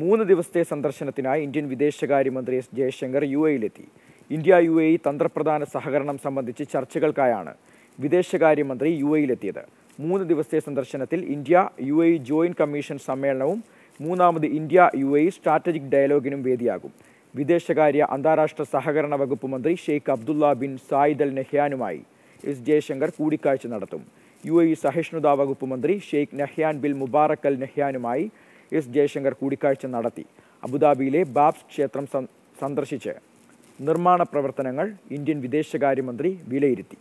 മൂന്ന് ദിവസത്തെ സന്ദർശനത്തിനായി ഇന്ത്യൻ വിദേശകാര്യമന്ത്രി എസ് ജയശങ്കർ യു എയിലെത്തി ഇന്ത്യ യു എ തന്ത്രപ്രധാന സഹകരണം സംബന്ധിച്ച് ചർച്ചകൾക്കായാണ് വിദേശകാര്യമന്ത്രി യു എയിലെത്തിയത് മൂന്ന് ദിവസത്തെ സന്ദർശനത്തിൽ India U A joint commission സമ്മേളനവും മൂന്നാമത് ഇന്ത്യ യു എ സ്ട്രാറ്റജിക് ഡയലോഗിനും വേദിയാകും വിദേശകാര്യ അന്താരാഷ്ട്ര സഹകരണ വകുപ്പ് മന്ത്രി Sheikh Abdullah bin Zayed Al നെഹ്യാനുമായി എസ് ജയശങ്കർ കൂടിക്കാഴ്ച നടത്തും യു എ സഹിഷ്ണുതാ വകുപ്പ് മന്ത്രി Sheikh Nahyan bin Mubarak Al നെഹ്യാനുമായി എസ് ജയശങ്കർ കൂടിക്കാഴ്ച നടത്തി അബുദാബിയിലെ ബാബ്സ് ക്ഷേത്രം സന്ദർശിച്ച് നിർമ്മാണ പ്രവർത്തനങ്ങൾ ഇന്ത്യൻ വിദേശകാര്യമന്ത്രി വിലയിരുത്തി